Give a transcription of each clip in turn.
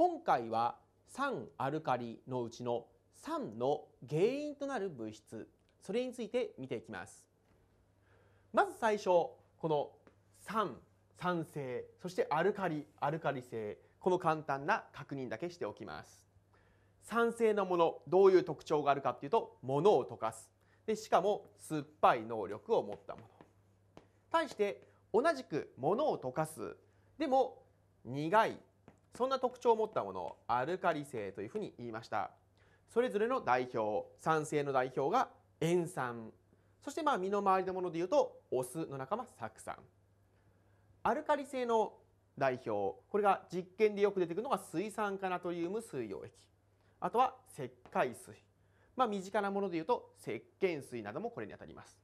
今回は酸アルカリのうちの酸の原因となる物質それについて見ていきますまず最初この酸酸性そしてアルカリアルカリ性この簡単な確認だけしておきます酸性のものどういう特徴があるかっていうとものを溶かすでしかも酸っぱい能力を持ったもの対して同じくものを溶かすでも苦いそんな特徴を持ったものをアルカリ性というふうに言いましたそれぞれの代表酸性の代表が塩酸そしてまあ身の回りのものでいうとお酢の仲間酢酸アルカリ性の代表これが実験でよく出てくるのが水酸化ナトリウム水溶液あとは石灰水まあ身近なものでいうと石鹸水などもこれにあたります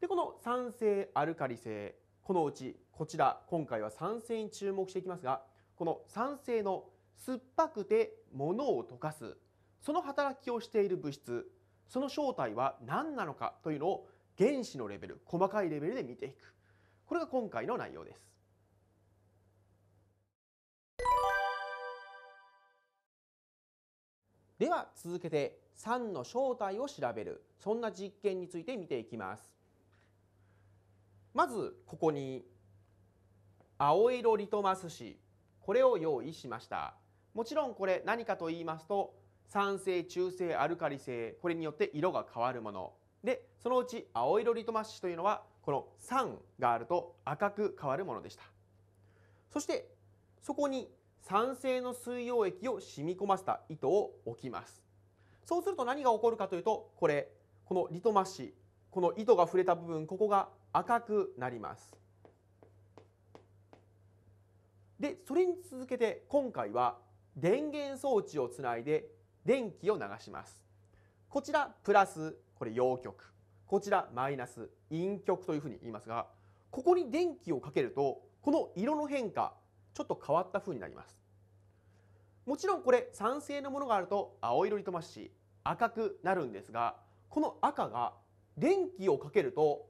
でこの酸性アルカリ性このうちこちら今回は酸性に注目していきますがこの酸性の酸っぱくて物を溶かすその働きをしている物質その正体は何なのかというのを原子のレベル細かいレベルで見ていくこれが今回の内容ですでは続けて酸の正体を調べるそんな実験について見ていきますまずここに青色リトマス紙これを用意しましたもちろんこれ何かと言いますと酸性中性アルカリ性これによって色が変わるものでそのうち青色リトマス紙というのはこの酸があると赤く変わるものでしたそしてそこに酸性の水溶液を染み込ませた糸を置きますそうすると何が起こるかというとこれこのリトマス紙この糸が触れた部分ここが赤くなりますでそれに続けて今回は電源装置をつないで電気を流しますこちらプラスこれ陽極こちらマイナス陰極というふうに言いますがここに電気をかけるとこの色の変化ちょっと変わったふうになりますもちろんこれ酸性のものがあると青色に飛ばし赤くなるんですがこの赤が電気をかけると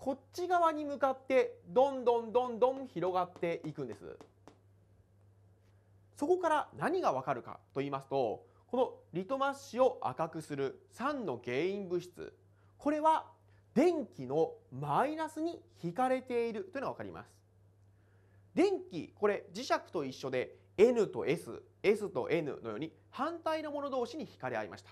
こっち側に向かってどんどんどんどん広がっていくんです。そこから何がわかるかと言いますとこのリトマス紙を赤くする酸の原因物質これは電気のマイナスに引かれているというのがわかります。電気これ磁石と一緒で N と S、S と N のように反対のもの同士に引かれ合いました。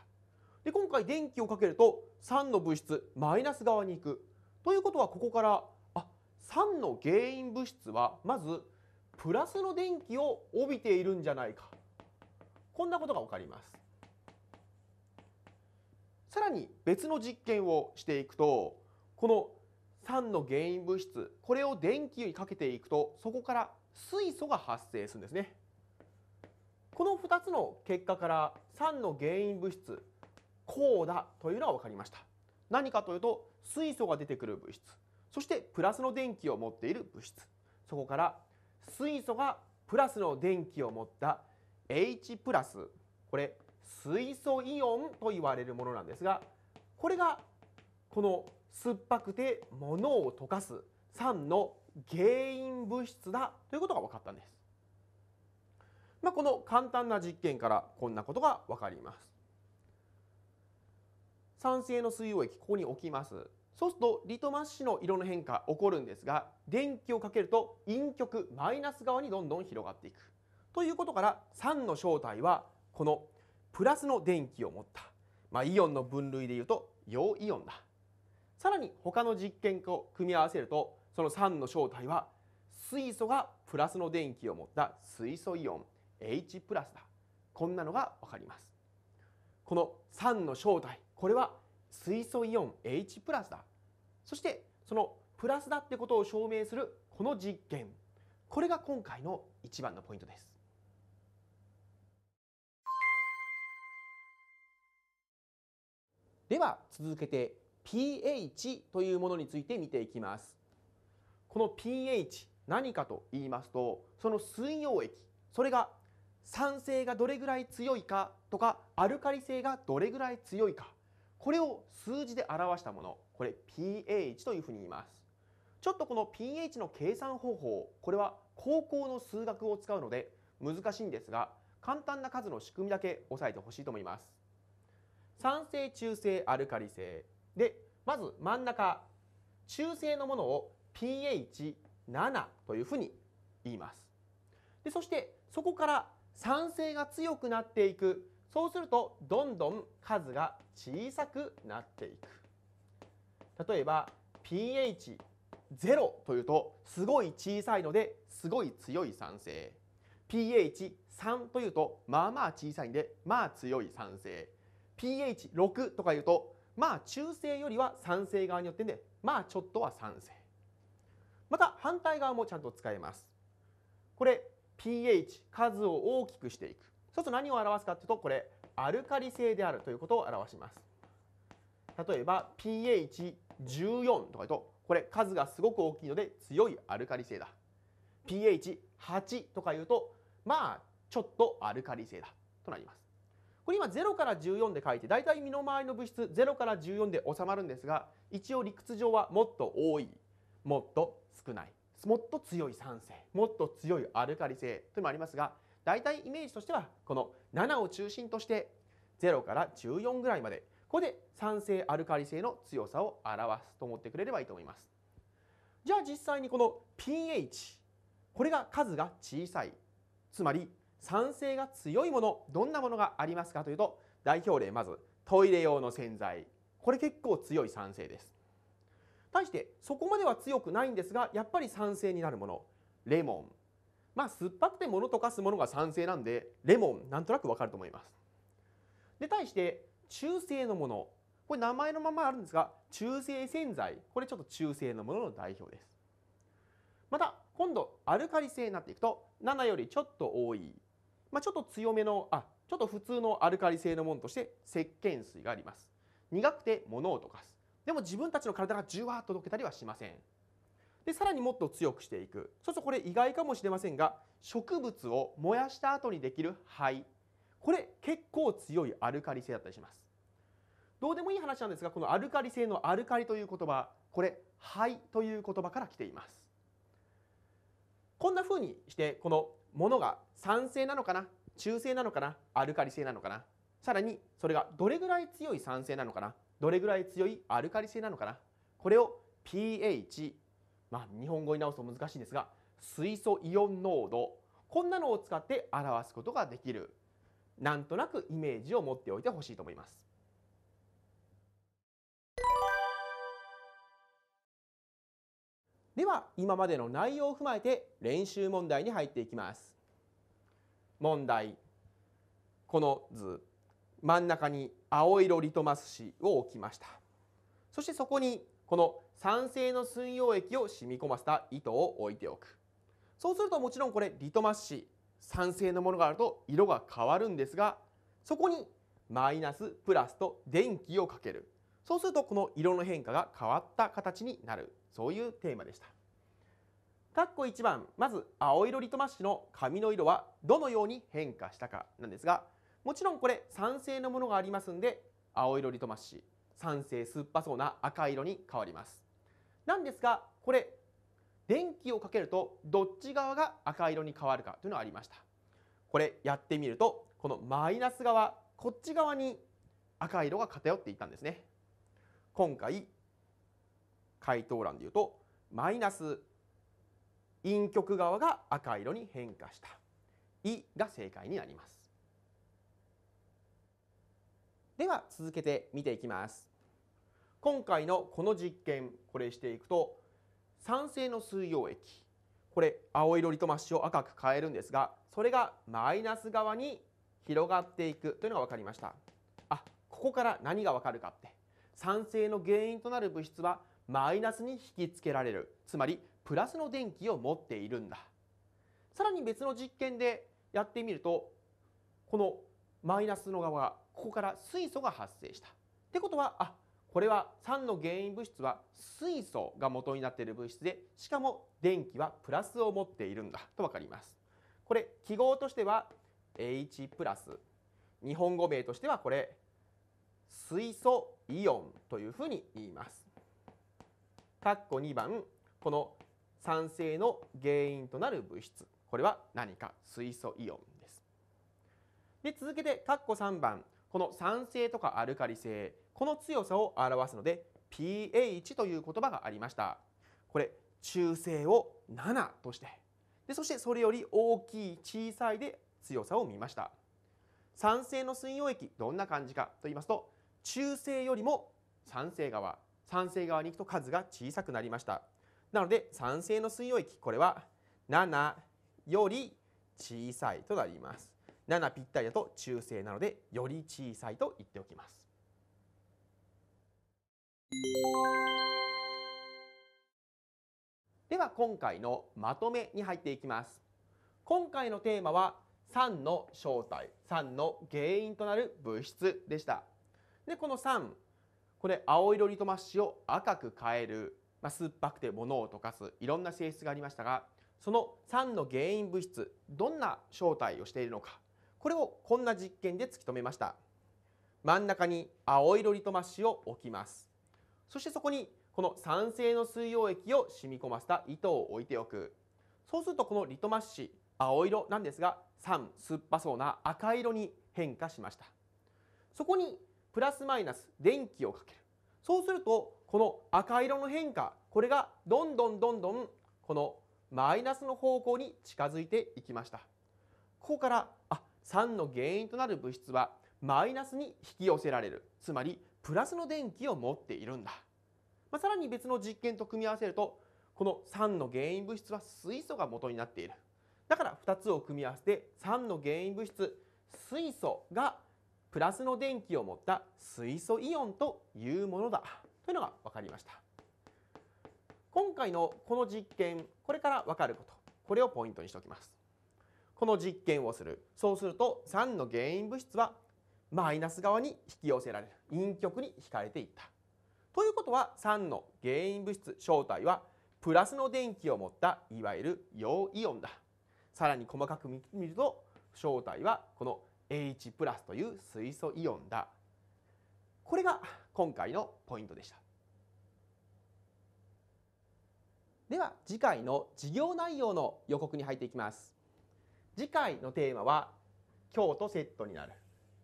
で今回電気をかけると酸の物質マイナス側に行くということはここからあ酸の原因物質はまずプラスの電気を帯びているんじゃないかこんなことが分かります。さらに別の実験をしていくとこの酸の原因物質これを電気にかけていくとそこから水素が発生するんですね。この2つの結果から酸の原因物質高だというのは分かりました。何かというと水素が出てくる物質そしてプラスの電気を持っている物質そこから水素がプラスの電気を持った H プラスこれ水素イオンと言われるものなんですがこれがこの酸っぱくて物を溶かす酸の原因物質だということが分かったんです。まあ、この簡単な実験からこんなことが分かります。酸性の水溶液ここに置きます。そうするとリトマス紙の色の変化起こるんですが電気をかけると陰極マイナス側にどんどん広がっていくということから酸の正体はこのプラスの電気を持った、まあ、イオンの分類でいうと陽イオンださらに他の実験を組み合わせるとその酸の正体は水素がプラスの電気を持った水素イオン H プラスだこんなのがわかりますこの酸の正体これは水素イオン H プラスだそしてそのプラスだってことを証明するこの実験これが今回の一番のポイントです。では続けて pH というものについて見ていきます。この pH 何かと言いますとその水溶液それが酸性がどれぐらい強いかとかアルカリ性がどれぐらい強いかこれを数字で表したものこれ pH というふうに言いますちょっとこの pH の計算方法これは高校の数学を使うので難しいんですが簡単な数の仕組みだけ押さえてほしいと思います酸性中性アルカリ性でまず真ん中中性のものを pH7 というふうに言いますでそしてそこから酸性が強くなっていくそうするとどんどん数が小さくなっていく例えば pH0 というとすごい小さいのですごい強い酸性 pH3 というとまあまあ小さいんでまあ強い酸性 pH6 とかいうとまあ中性よりは酸性側によってねまあちょっとは酸性また反対側もちゃんと使えますこれ pH 数を大きくしていくそうすると何を表すかっていうとこれアルカリ性であるということを表します例えば pH14 とかうとこれ数がすごく大きいので強いアルカリ性だ pH8 とか言うとまあちょっとアルカリ性だとなりますこれ今0から14で書いてだいたい身の回りの物質0から14で収まるんですが一応理屈上はもっと多いもっと少ないもっと強い酸性もっと強いアルカリ性というのもありますが大体イメージとしてはこの7を中心として0から14ぐらいまでここで酸性アルカリ性の強さを表すと思ってくれればいいと思います。じゃあ実際にこの pH これが数が小さいつまり酸性が強いものどんなものがありますかというと代表例まずトイレ用の洗剤これ結構強い酸性です対してそこまでは強くないんですがやっぱり酸性になるものレモンまあ、酸っぱくてもの溶かすものが酸性なんでレモンなんとなくわかると思います。で対して中性のものこれ名前のままあるんですが中性洗剤これちょっと中性のものの代表です。また今度アルカリ性になっていくと7よりちょっと多い、まあ、ちょっと強めのあちょっと普通のアルカリ性のものとして石鹸水があります。苦くて物を溶かす。でも自分たちの体がじゅわっと溶けたりはしません。でさらにもっと強くしていくそうするとこれ意外かもしれませんが植物を燃やした後にできる灰これ結構強いアルカリ性だったりしますどうでもいい話なんですがこのアルカリ性のアルカリという言葉これ灰という言葉から来ていますこんな風にしてこのものが酸性なのかな中性なのかなアルカリ性なのかなさらにそれがどれぐらい強い酸性なのかなどれぐらい強いアルカリ性なのかなこれを pH まあ、日本語に直すと難しいですが水素イオン濃度こんなのを使って表すことができるなんとなくイメージを持っておいてほしいと思います。では今までの内容を踏まえて練習問題に入っていきます。問題この図真ん中に青色リトマス紙を置きましたそしてそこにこの酸性の水溶液を染み込ませた糸を置いておくそうするともちろんこれリトマス紙酸性のものがあると色が変わるんですがそこにマイナスプラスと電気をかけるそうするとこの色の変化が変わった形になるそういうテーマでした。かっこ1番まず青色リトマス紙の紙の色はどのように変化したかなんですがもちろんこれ酸性のものがありますんで青色リトマス紙酸性酸っぱそうな赤色に変わります。なんですがこれ電気をかけるとどっち側が赤色に変わるかというのがありました。これやってみるとこのマイナス側こっち側に赤色が偏っていったんですね。今回回答欄でいうとマイナス陰極側が赤色に変化した「い」が正解になります。では続けて見ていきます今回のこの実験これしていくと酸性の水溶液これ青色リトマス紙を赤く変えるんですがそれがマイナス側に広がっていくというのが分かりましたあここから何が分かるかって酸性の原因となる物質はマイナスに引きつけられるつまりプラスの電気を持っているんださらに別の実験でやってみるとこのマイナスの側ここから水素が発生した。ってことはあこれは酸の原因物質は水素が元になっている物質でしかも電気はプラスを持っているんだと分かります。これ記号としては H プラス日本語名としてはこれ水素イオンというふうに言います。括弧2番この酸性の原因となる物質これは何か水素イオンです。で続けて括弧3番この酸性とかアルカリ性この強さを表すので pH という言葉がありましたこれ中性を7としてでそしてそれより大きい小さいで強さを見ました酸性の水溶液どんな感じかと言いますと中性よりも酸性側酸性側に行くと数が小さくなりましたなので酸性の水溶液これは7より小さいとなります7ぴったりだと中性なのでより小さいと言っておきます。では今回のまとめに入っていきます。今回のテーマは酸の正体、酸の原因となる物質でした。で、この酸、これ青色リトマス紙を赤く変える、まあ、酸っぱくて物を溶かすいろんな性質がありましたが、その酸の原因物質、どんな正体をしているのかこれをこんな実験で突き止めました真ん中に青色リトマス紙を置きますそしてそこにこの酸性の水溶液を染み込ませた糸を置いておくそうするとこのリトマス紙青色なんですが酸酸っぱそうな赤色に変化しましたそこにプラスマイナス電気をかけるそうするとこの赤色の変化これがどんどんどんどんこのマイナスの方向に近づいていきましたここから酸の原因となる物質はマイナスに引き寄せられるつまりプラスの電気を持っているんだ、まあ、さらに別の実験と組み合わせるとこの酸の原因物質は水素が元になっているだから2つを組み合わせて酸の原因物質水素がプラスの電気を持った水素イオンというものだというのが分かりました今回のこの実験これから分かることこれをポイントにしておきますこの実験をするそうすると酸の原因物質はマイナス側に引き寄せられる陰極に引かれていったということは酸の原因物質正体はプラスの電気を持ったいわゆる陽イオンださらに細かく見ると正体はこの H プラスという水素イオンだこれが今回のポイントでしたでは次回の授業内容の予告に入っていきます次回のテーマは今日とセットになる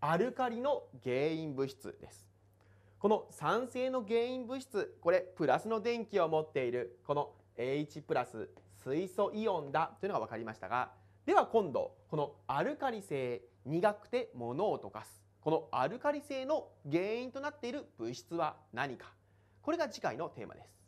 アルカリの原因物質ですこの酸性の原因物質これプラスの電気を持っているこの H プラス水素イオンだというのが分かりましたがでは今度このアルカリ性苦くて物を溶かすこのアルカリ性の原因となっている物質は何かこれが次回のテーマです。